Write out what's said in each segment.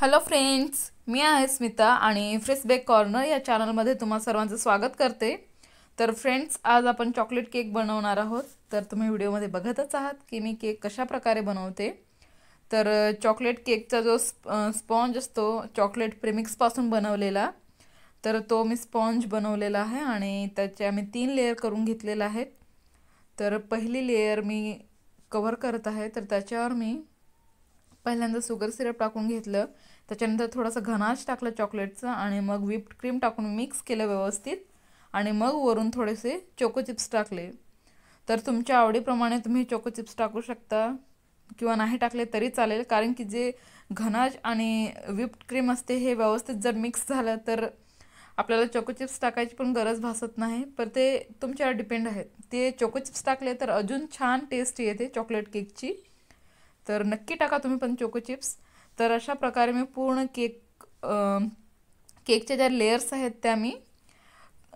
hello friends मी आहे स्मिता आणि fresh bake corner या चॅनलमध्ये तुम्हा सर्वांचं स्वागत करते तर फ्रेंड्स आज आपण चॉकलेट केक बनवणार आहोत तर तुम्ही व्हिडिओमध्ये बघतच आहात की मी केक कशा प्रकारे बनवते तर चॉकलेट केकचा जो स्पॉन्ज असतो चॉकलेट प्रेमिक्सपासून बनवलेला तर तो मी स्पॉन्ज बनवलेला आहे आणि त्याचे आम्ही तीन लेअर करून घेतलेला आहे तर पहिली लेअर मी कवर करत आहे तर त्याच्यावर मी पहिल्यांदा शुगर सिरप टाकून घेतलं त्याच्यानंतर थोडंसं घनाश टाकलं चॉकलेटचं आणि मग व्हिप्ड क्रीम टाकून मिक्स केलं व्यवस्थित आणि मग वरून थोडेसे चोको चिप्स टाकले तर तुमच्या आवडीप्रमाणे तुम्ही चोको चिप्स टाकू शकता किंवा नाही टाकले तरी चालेल कारण की जे घनाज आणि व्हिप्ड क्रीम असते हे व्यवस्थित जर मिक्स झालं तर आपल्याला चोको चिप्स टाकायची पण गरज भासत नाही पण ते तुमच्यावर डिपेंड आहेत ते चोको चिप्स टाकले तर अजून छान टेस्ट येते चॉकलेट केकची तर नक्की टाका तुम्ही पण चोको चिप्स तर अशा प्रकारे मी पूर्ण केक केकच्या ज्या लेयर्स आहेत त्या मी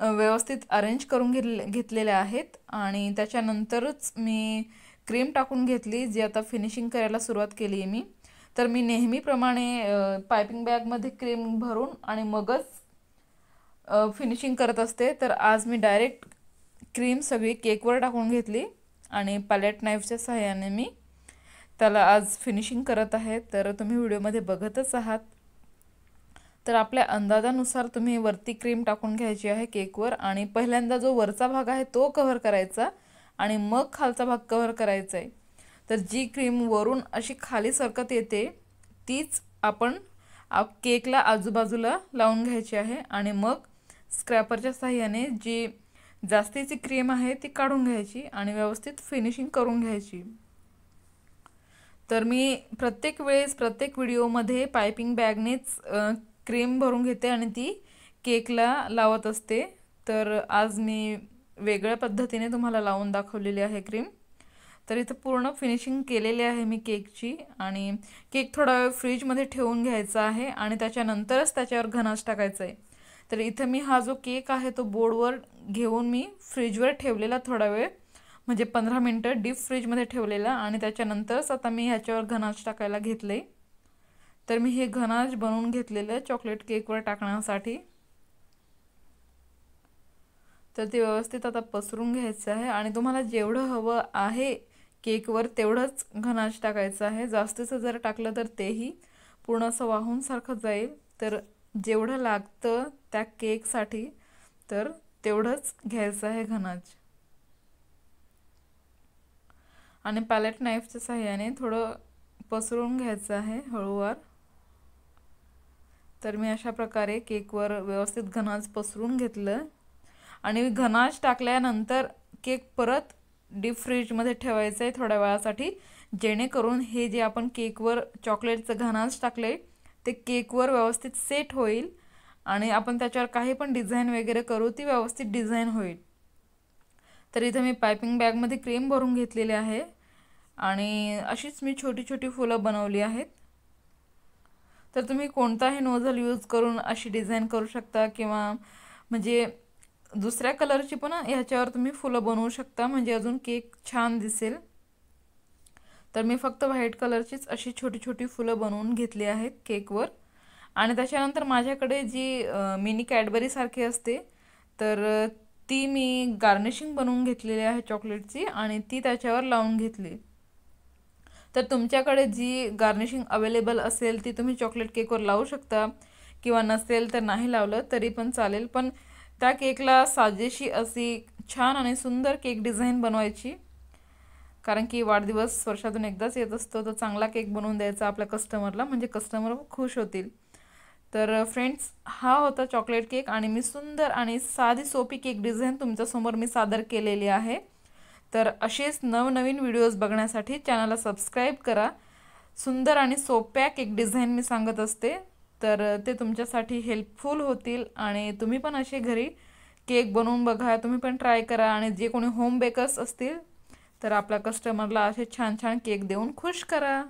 व्यवस्थित अरेंज करून घेतले घेतलेल्या आहेत आणि त्याच्यानंतरच मी क्रीम टाकून घेतली जी आता फिनिशिंग करायला सुरुवात केली आहे मी तर मी नेहमीप्रमाणे पायपिंग बॅगमध्ये क्रीम भरून आणि मगच फिनिशिंग करत असते तर आज मी डायरेक्ट क्रीम सगळी केकवर टाकून घेतली आणि पॅलेट नाईफच्या सहाय्याने मी त्याला आज फिनिशिंग करत आहे तर तुम्ही व्हिडिओमध्ये बघतच आहात तर आपल्या अंदाजानुसार तुम्ही वरती क्रीम टाकून घ्यायची आहे केकवर आणि पहिल्यांदा जो वरचा भाग आहे तो कव्हर करायचा आणि मग खालचा भाग कव्हर करायचा आहे तर जी क्रीम वरून अशी खाली सरकत येते तीच आपण केकला आजूबाजूला लावून घ्यायची आहे आणि मग स्क्रॅपरच्या सहाय्याने जी जास्तीची क्रीम आहे ती काढून घ्यायची आणि व्यवस्थित फिनिशिंग करून घ्यायची तर मी प्रत्येक वेळेस प्रत्येक व्हिडिओमध्ये पायपिंग बॅगनेच क्रीम भरून घेते आणि ती केकला लावत असते तर आज मी वेगळ्या पद्धतीने तुम्हाला लावून दाखवलेली आहे क्रीम तर इथं पूर्ण फिनिशिंग केलेली आहे मी केकची आणि केक थोडा वेळ फ्रीजमध्ये ठेवून घ्यायचा आहे आणि त्याच्यानंतरच त्याच्यावर घनास टाकायचा आहे तर इथं मी हा जो केक आहे तो बोर्डवर घेऊन मी फ्रीजवर ठेवलेला थोडा वेळ म्हणजे पंधरा मिनटं डीप फ्रीजमध्ये ठेवलेलं आणि त्याच्यानंतरच आता मी ह्याच्यावर घनाज टाकायला घेतले तर मी हे घनाज बनवून घेतलेलं चॉकलेट केकवर टाकण्यासाठी तर ते व्यवस्थित आता पसरून घ्यायचं आहे आणि तुम्हाला जेवढं हवं आहे केकवर तेवढंच घनाज टाकायचं आहे जास्तीचं जर टाकलं तर तेही पूर्ण असं वाहूनसारखं सारखं जाईल तर जेवढं लागतं त्या केकसाठी तर तेवढंच घ्यायचं आहे घनाज आणि पॅलेट नाईफच्या सहाय्याने थोडं पसरून घ्यायचं आहे हळूवार तर मी अशा प्रकारे केकवर व्यवस्थित घनाज पसरून घेतलं आणि घनाज टाकल्यानंतर केक परत डीप फ्रीजमध्ये ठेवायचं आहे थोड्या वेळासाठी जेणेकरून हे जे आपण केकवर चॉकलेटचं घनाज टाकले ते केकवर व्यवस्थित सेट होईल आणि आपण त्याच्यावर काही पण डिझाईन वगैरे करू ती व्यवस्थित डिझाईन होईल तर इथं मी पायपिंग बॅगमध्ये क्रीम भरून घेतलेली आहे आणि अशीच मी छोटी छोटी फुलं बनवली आहेत तर तुम्ही कोणताही नोझल यूज करून अशी डिझाईन करू शकता किंवा म्हणजे दुसऱ्या कलरची पण ह्याच्यावर तुम्ही फुलं बनवू शकता म्हणजे अजून केक छान दिसेल तर मी फक्त व्हाईट कलरचीच अशी छोटी छोटी फुलं बनवून घेतली आहेत केकवर आणि त्याच्यानंतर माझ्याकडे जी मिनी कॅडबरीसारखी असते तर ती मी गार्निशिंग बनवून घेतलेली आहे चॉकलेटची आणि ती त्याच्यावर लावून घेतली तर तुमच्याकडे जी गार्निशिंग अवेलेबल असेल ती तुम्ही चॉकलेट केकवर लावू शकता किंवा नसेल तर नाही लावलं तरी पण चालेल पण त्या केकला साजेशी अशी छान आणि सुंदर केक डिझाईन बनवायची कारण की वाढदिवस वर्षातून एकदाच येत असतो तर चांगला केक बनवून द्यायचा आपल्या कस्टमरला म्हणजे कस्टमर खुश होतील तर फ्रेंड्स हा होता चॉकलेट केक आणि मी सुंदर आणि साधी सोपी केक डिझाईन तुमच्यासमोर मी सादर केलेली आहे तर असेच नवनवीन व्हिडिओज बघण्यासाठी चॅनलला सबस्क्राईब करा सुंदर आणि सोप्या केक डिझाईन मी सांगत असते तर ते तुमच्यासाठी हेल्पफुल होतील आणि तुम्ही पण असे घरी केक बनवून बघा तुम्ही पण ट्राय करा आणि जे कोणी होम बेकर्स असतील तर आपल्या कस्टमरला असे छान छान केक देऊन खुश करा